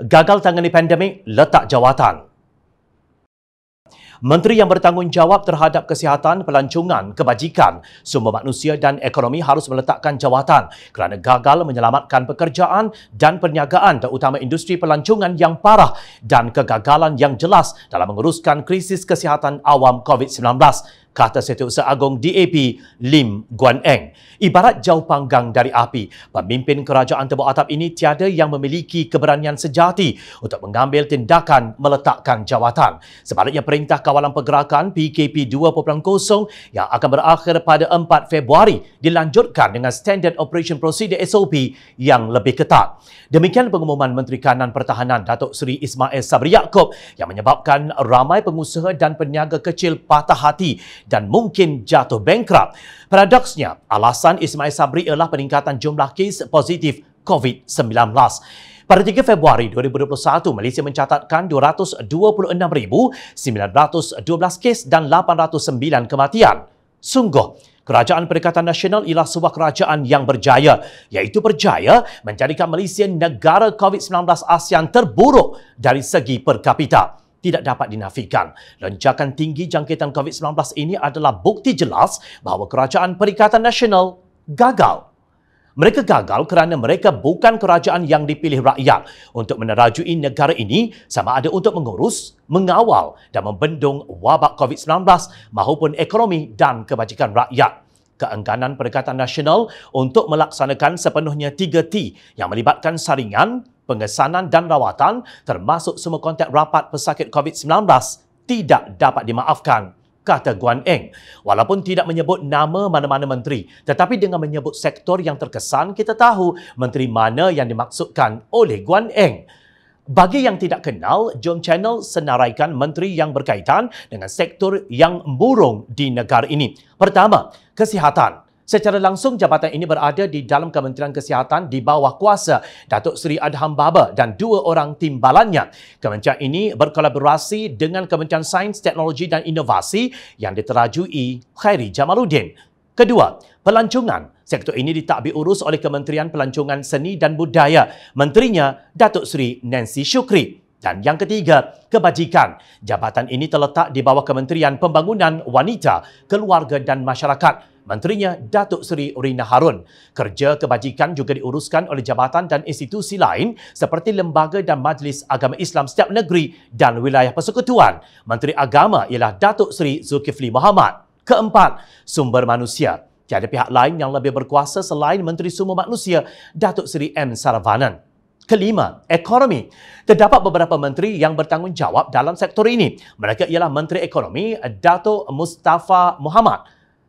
gagal tangani pandemik letak jawatan. Menteri yang bertanggungjawab terhadap kesihatan, pelancongan, kebajikan, sumber manusia dan ekonomi harus meletakkan jawatan kerana gagal menyelamatkan pekerjaan dan perniagaan terutama industri pelancongan yang parah dan kegagalan yang jelas dalam menguruskan krisis kesihatan awam COVID-19. Kata Setiausaha Datuk Agong DAP Lim Guan Eng. Ibarat jauh panggang dari api, pemimpin kerajaan tebuk atap ini tiada yang memiliki keberanian sejati untuk mengambil tindakan meletakkan jawatan. Sebaliknya Perintah Kawalan Pergerakan PKP 2.0 yang akan berakhir pada 4 Februari dilanjutkan dengan Standard Operation Procedure SOP yang lebih ketat. Demikian pengumuman Menteri Kanan Pertahanan Datuk Seri Ismail Sabri Yaakob yang menyebabkan ramai pengusaha dan peniaga kecil patah hati dan mungkin jatuh bankrupt. Paradoksnya, alasan Ismail Sabri ialah peningkatan jumlah kes positif COVID-19. Pada 3 Februari 2021, Malaysia mencatatkan 226,912 kes dan 809 kematian. Sungguh, Kerajaan Perikatan Nasional ialah sebuah kerajaan yang berjaya, iaitu berjaya menjadikan Malaysia negara COVID-19 ASEAN terburuk dari segi per kapita tidak dapat dinafikan. Lonjakan tinggi jangkitan COVID-19 ini adalah bukti jelas bahawa Kerajaan Perikatan Nasional gagal. Mereka gagal kerana mereka bukan kerajaan yang dipilih rakyat untuk menerajui negara ini sama ada untuk mengurus, mengawal dan membendung wabak COVID-19 maupun ekonomi dan kebajikan rakyat. Keengganan Perikatan Nasional untuk melaksanakan sepenuhnya 3T yang melibatkan saringan, pengesanan dan rawatan termasuk semua kontak rapat pesakit COVID-19 tidak dapat dimaafkan kata Guan Eng. Walaupun tidak menyebut nama mana-mana menteri, tetapi dengan menyebut sektor yang terkesan, kita tahu menteri mana yang dimaksudkan oleh Guan Eng. Bagi yang tidak kenal, Jom Channel senaraikan menteri yang berkaitan dengan sektor yang burung di negara ini. Pertama, kesihatan. Secara langsung jabatan ini berada di dalam Kementerian Kesihatan di bawah kuasa Datuk Seri Adham Baba dan dua orang timbalannya. Kementerian ini berkolaborasi dengan Kementerian Sains, Teknologi dan Inovasi yang diterajui Khairi Jamaluddin. Kedua, pelancongan. Sektor ini ditakbir urus oleh Kementerian Pelancongan Seni dan Budaya. Menterinya Datuk Seri Nancy Shukri. Dan yang ketiga, kebajikan. Jabatan ini terletak di bawah Kementerian Pembangunan Wanita, Keluarga dan Masyarakat menterinya Datuk Seri Rina Harun. Kerja kebajikan juga diuruskan oleh jabatan dan institusi lain seperti lembaga dan majlis agama Islam setiap negeri dan wilayah persekutuan. Menteri Agama ialah Datuk Seri Zulkifli Mohamad. Keempat, sumber manusia. Tiada pihak lain yang lebih berkuasa selain Menteri Sumber Manusia, Datuk Seri M. Saravanan. Kelima, ekonomi. Terdapat beberapa menteri yang bertanggungjawab dalam sektor ini. Mereka ialah Menteri Ekonomi Datuk Mustafa Muhammad,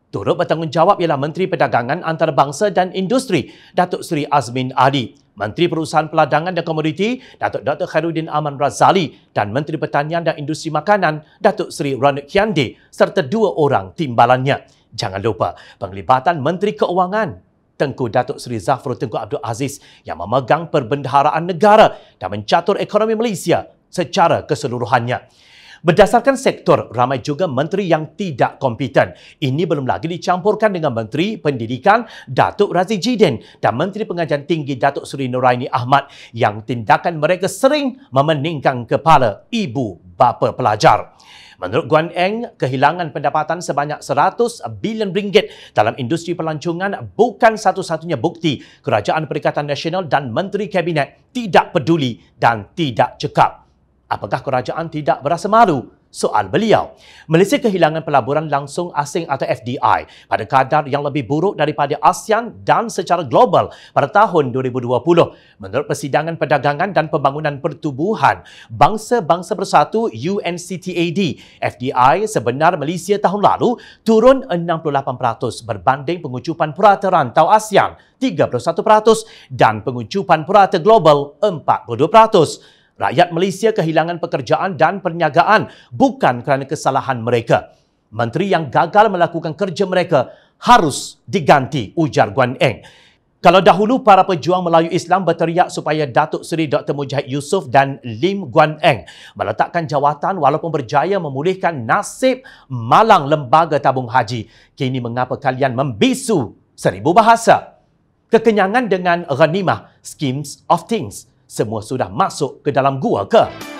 Turut bertanggungjawab ialah Menteri Perdagangan Antarabangsa dan Industri, Datuk Seri Azmin Ali, Menteri Perusahaan Peladangan dan Komoditi, Datuk Dr. Khairuddin Aman Razali dan Menteri Pertanian dan Industri Makanan, Datuk Seri Ranut Kiande serta dua orang timbalannya. Jangan lupa, penglibatan Menteri Keuangan Tengku Datuk Seri Zafru Tengku Abdul Aziz yang memegang perbendaharaan negara dan mencatur ekonomi Malaysia secara keseluruhannya. Berdasarkan sektor, ramai juga menteri yang tidak kompeten. Ini belum lagi dicampurkan dengan Menteri Pendidikan Datuk Razie Jidin dan Menteri Pengajian Tinggi Datuk Seri Nuraini Ahmad yang tindakan mereka sering memeningkan kepala ibu bapa pelajar. Menurut Guan Eng, kehilangan pendapatan sebanyak 100 bilion ringgit dalam industri pelancongan bukan satu-satunya bukti Kerajaan Perikatan Nasional dan Menteri Kabinet tidak peduli dan tidak cekap. Apakah kerajaan tidak berasa malu? Soal beliau. Malaysia kehilangan pelaburan langsung asing atau FDI pada kadar yang lebih buruk daripada ASEAN dan secara global pada tahun 2020. Menurut Persidangan Perdagangan dan Pembangunan Pertubuhan Bangsa-Bangsa Bersatu UNCTAD, FDI sebenar Malaysia tahun lalu turun 68% berbanding pengucupan purata rantau ASEAN 31% dan pengucupan purata global 42%. Rakyat Malaysia kehilangan pekerjaan dan perniagaan bukan kerana kesalahan mereka. Menteri yang gagal melakukan kerja mereka harus diganti, ujar Guan Eng. Kalau dahulu para pejuang Melayu Islam berteriak supaya Datuk Seri Dr. Mujahid Yusof dan Lim Guan Eng meletakkan jawatan walaupun berjaya memulihkan nasib malang lembaga tabung haji, kini mengapa kalian membisu seribu bahasa? Kekenyangan dengan ghanimah, schemes of things semua sudah masuk ke dalam gua ke?